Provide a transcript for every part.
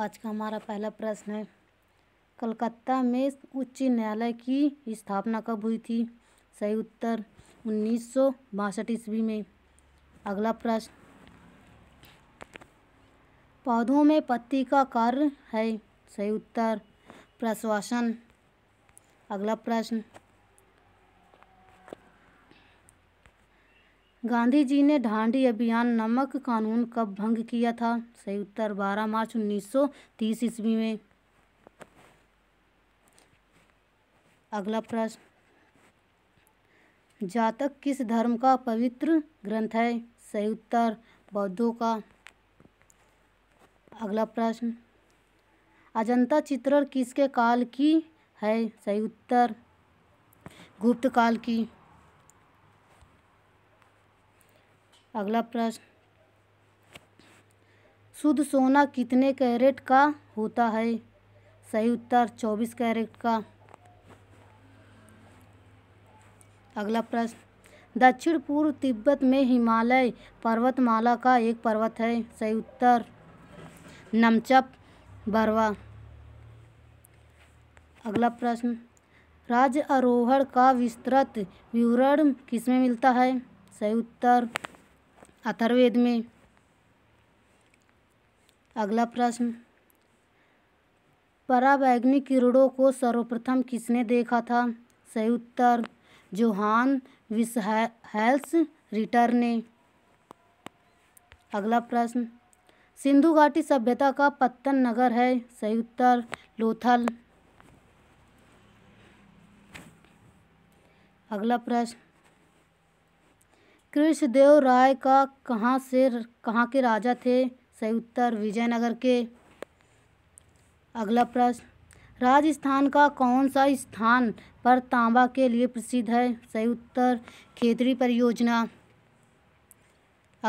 आज का हमारा पहला प्रश्न है कलकत्ता में उच्च न्यायालय की स्थापना कब हुई थी सही उत्तर उन्नीस सौ बासठ ईस्वी में अगला प्रश्न पौधों में पत्ती का कार्य है सही उत्तर प्रश्वासन अगला प्रश्न गांधी जी ने ढांडी अभियान नमक कानून कब भंग किया था सही उत्तर 12 मार्च 1930 ईस्वी में अगला प्रश्न जातक किस धर्म का पवित्र ग्रंथ है सही उत्तर बौद्धों का अगला प्रश्न अजंता चित्र किसके काल की है सही उत्तर गुप्त काल की अगला प्रश्न शुद्ध सोना कितने कैरेट का होता है सही उत्तर चौबीस कैरेट का अगला प्रश्न दक्षिण पूर्व तिब्बत में हिमालय पर्वतमाला का एक पर्वत है सही उत्तर नमचप बरवा अगला प्रश्न राज्य आरोहण का विस्तृत विवरण किसमें मिलता है सही उत्तर अथर्वेद में अगला प्रश्न पराबैग्मी किरणों को सर्वप्रथम किसने देखा था सही उत्तर जोहान विसहेल्स रिटर ने अगला प्रश्न सिंधु घाटी सभ्यता का पत्तन नगर है सही उत्तर लोथल अगला प्रश्न कृष्णदेव राय का कहाँ से कहाँ के राजा थे सही उत्तर विजयनगर के अगला प्रश्न राजस्थान का कौन सा स्थान पर तांबा के लिए प्रसिद्ध है सही उत्तर खेतरी परियोजना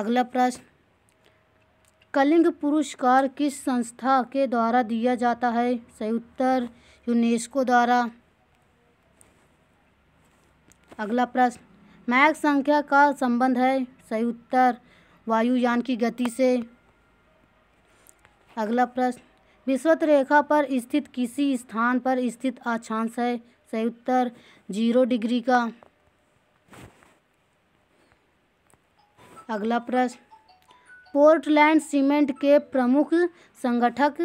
अगला प्रश्न कलिंग पुरस्कार किस संस्था के द्वारा दिया जाता है सही उत्तर यूनेस्को द्वारा अगला प्रश्न मैक संख्या का संबंध है सही उत्तर वायुयान की गति से अगला प्रश्न विश्वत रेखा पर स्थित किसी स्थान पर स्थित अक्षांश है सही उत्तर जीरो डिग्री का अगला प्रश्न पोर्टलैंड सीमेंट के प्रमुख संगठक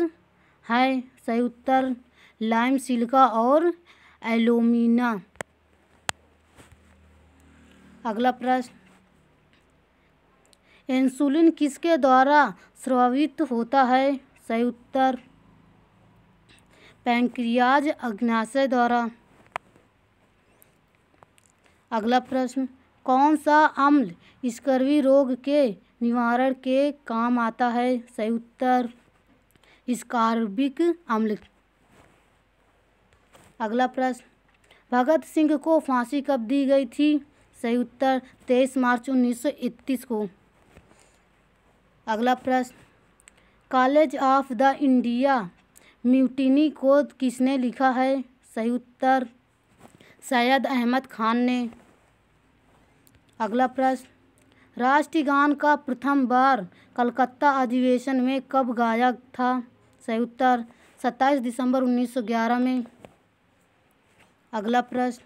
हैं सही उत्तर लाइम सिल्का और एलोमिना अगला प्रश्न इंसुलिन किसके द्वारा स्रावित होता है सही उत्तर पैंक्रियाज अग्नाशय द्वारा अगला प्रश्न कौन सा अम्ल स्कर्वी रोग के निवारण के काम आता है सही उत्तर स्कार्बिक अम्ल अगला प्रश्न भगत सिंह को फांसी कब दी गई थी सही उत्तर तेईस मार्च उन्नीस को अगला प्रश्न college of the India mutiny को किसने लिखा है सही उत्तर सैयद अहमद खान ने अगला प्रश्न राष्ट्रगान का प्रथम बार कलकत्ता अधिवेशन में कब गाया था सही उत्तर सत्ताईस दिसंबर 1911 में अगला प्रश्न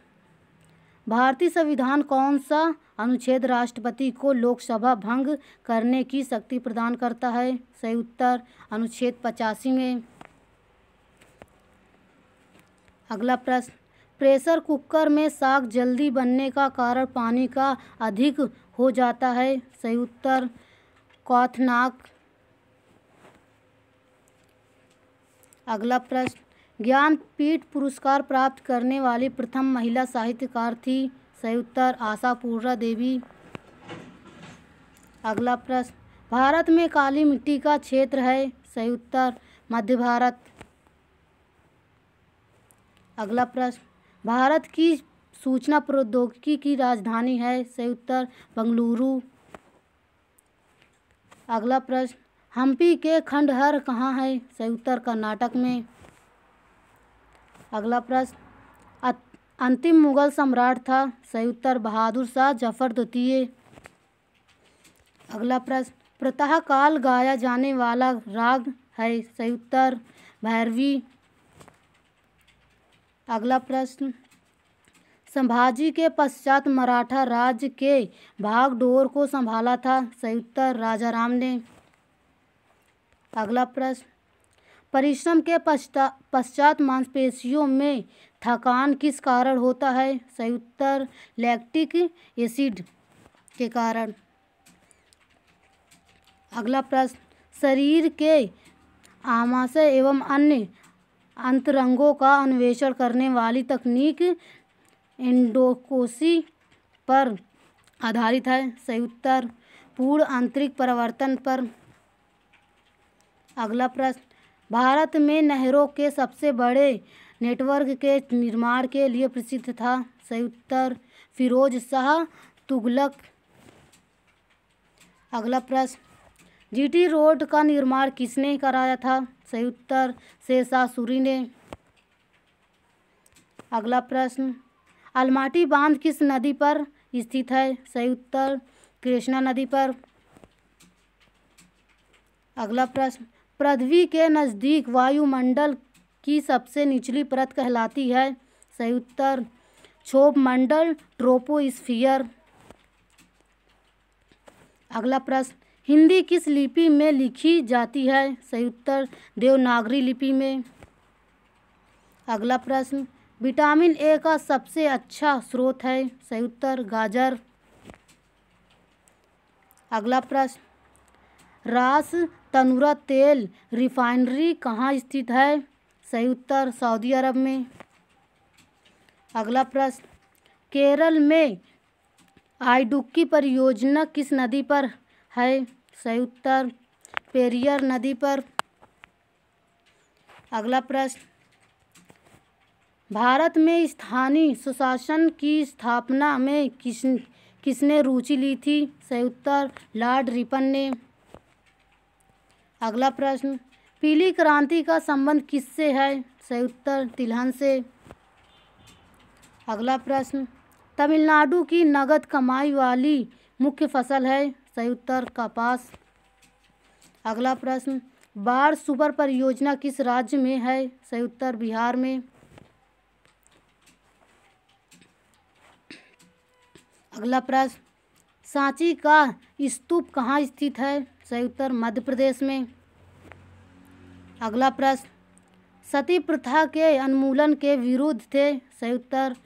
भारतीय संविधान कौन सा अनुच्छेद राष्ट्रपति को लोकसभा भंग करने की शक्ति प्रदान करता है सही उत्तर अनुच्छेद पचासी में अगला प्रश्न प्रेशर कुकर में साग जल्दी बनने का कारण पानी का अधिक हो जाता है सही उत्तर कौथनाक अगला प्रश्न ज्ञानपीठ पुरस्कार प्राप्त करने वाली प्रथम महिला साहित्यकार थी सयुत्तर आशापूर्णा देवी अगला प्रश्न भारत में काली मिट्टी का क्षेत्र है सही उत्तर मध्य भारत अगला प्रश्न भारत की सूचना प्रौद्योगिकी की राजधानी है सही उत्तर बंगलुरु अगला प्रश्न हम्पी के खंडहर कहाँ है सही उत्तर कर्नाटक में अगला प्रश्न अंतिम मुगल सम्राट था सही उत्तर बहादुर शाह जफर द्वितीय अगला प्रश्न प्रतः काल गाया जाने वाला राग है सही उत्तर भैरवी अगला प्रश्न संभाजी के पश्चात मराठा राज्य के भागडोर को संभाला था सही उत्तर राजा राम ने अगला प्रश्न परिश्रम के पश्चात मांसपेशियों में थकान किस कारण होता है सही उत्तर लैक्टिक एसिड के कारण अगला प्रश्न शरीर के आमाशय एवं अन्य अंतरंगों का अन्वेषण करने वाली तकनीक एंडोकोसी पर आधारित है सही उत्तर पूर्ण आंतरिक परिवर्तन पर अगला प्रश्न भारत में नहरों के सबसे बड़े नेटवर्क के निर्माण के लिए प्रसिद्ध था सयुत्तर फिरोज शाह तुगलक अगला प्रश्न जीटी रोड का निर्माण किसने कराया था सयुत्तर शेरशाह सूरी ने अगला प्रश्न अलमाटी बांध किस नदी पर स्थित है सयुत्तर कृष्णा नदी पर अगला प्रश्न पृथ्वी के नज़दीक वायुमंडल की सबसे निचली परत कहलाती है सही उत्तर क्षोभमंडल ट्रोपोस्फियर अगला प्रश्न हिंदी किस लिपि में लिखी जाती है सही उत्तर देवनागरी लिपि में अगला प्रश्न विटामिन ए का सबसे अच्छा स्रोत है सही उत्तर गाजर अगला प्रश्न रास तनुरा तेल रिफाइनरी कहाँ स्थित है सही उत्तर सऊदी अरब में अगला प्रश्न केरल में आइडुक्की परियोजना किस नदी पर है सही उत्तर पेरियर नदी पर अगला प्रश्न भारत में स्थानीय सुशासन की स्थापना में किस किसने रुचि ली थी सही उत्तर लॉर्ड रिपन ने अगला प्रश्न पीली क्रांति का संबंध किससे है सही उत्तर तिलहन से अगला प्रश्न तमिलनाडु की नगद कमाई वाली मुख्य फसल है सही उत्तर कपास अगला प्रश्न बाढ़ सुपर परियोजना किस राज्य में है सही उत्तर बिहार में अगला प्रश्न सांची का स्तूप कहाँ स्थित है सही उत्तर मध्य प्रदेश में अगला प्रश्न सती प्रथा के अनमूलन के विरुद्ध थे सही उत्तर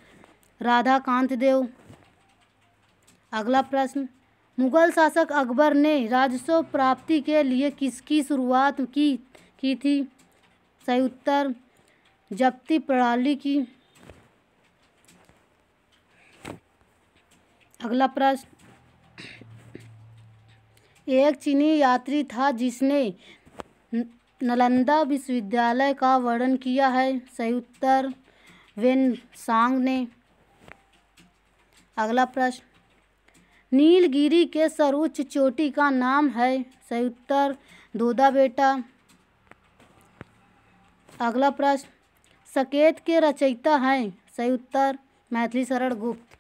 राधा कांत देव अगला प्रश्न मुगल शासक अकबर ने राजस्व प्राप्ति के लिए किसकी शुरुआत की की थी सही उत्तर जब्ती प्रणाली की अगला प्रश्न एक चीनी यात्री था जिसने नालंदा विश्वविद्यालय का वर्णन किया है सही उत्तर सांग ने अगला प्रश्न नीलगिरी के सर्वोच्च चोटी का नाम है सही उत्तर दोदा बेटा अगला प्रश्न सकेत के रचयिता हैं सही उत्तर मैथिली शरण गुप्त